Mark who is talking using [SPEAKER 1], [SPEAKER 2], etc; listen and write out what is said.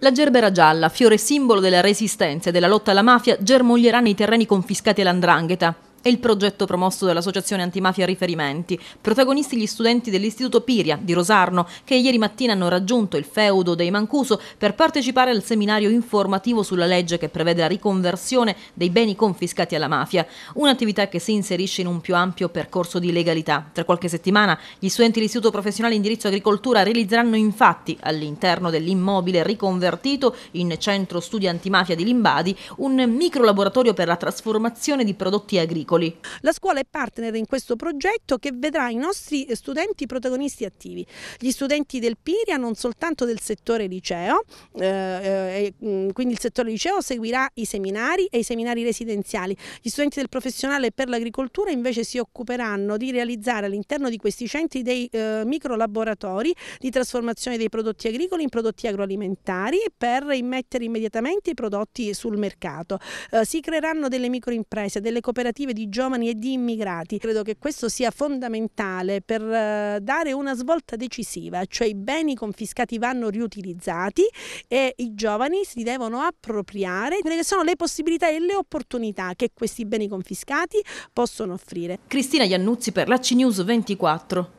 [SPEAKER 1] La gerbera gialla, fiore simbolo della resistenza e della lotta alla mafia, germoglierà nei terreni confiscati all'andrangheta. È il progetto promosso dall'Associazione Antimafia Riferimenti, protagonisti gli studenti dell'Istituto Piria di Rosarno, che ieri mattina hanno raggiunto il feudo dei Mancuso per partecipare al seminario informativo sulla legge che prevede la riconversione dei beni confiscati alla mafia, un'attività che si inserisce in un più ampio percorso di legalità. Tra qualche settimana gli studenti dell'Istituto Professionale Indirizzo Agricoltura realizzeranno infatti all'interno dell'immobile riconvertito in centro studi antimafia di Limbadi un micro laboratorio per la trasformazione di prodotti agricoli secoli. La scuola è partner in
[SPEAKER 2] questo progetto che vedrà i nostri studenti protagonisti attivi, gli studenti del Piria non soltanto del settore liceo, eh, eh, mm, quindi il settore liceo seguirà i seminari e i seminari residenziali. Gli studenti del professionale per l'agricoltura invece si occuperanno di realizzare all'interno di questi centri dei eh, micro laboratori di trasformazione dei prodotti agricoli in prodotti agroalimentari per immettere immediatamente i prodotti sul mercato. Eh, si creeranno delle microimprese, delle cooperative di giovani e di immigrati. Credo che questo sia fondamentale per eh, dare una svolta decisiva, cioè i beni confiscati vanno riutilizzati e i giovani si devono appropriare quelle che sono le possibilità e le opportunità che questi beni confiscati possono offrire. Cristina
[SPEAKER 1] Iannuzzi per la CNews 24.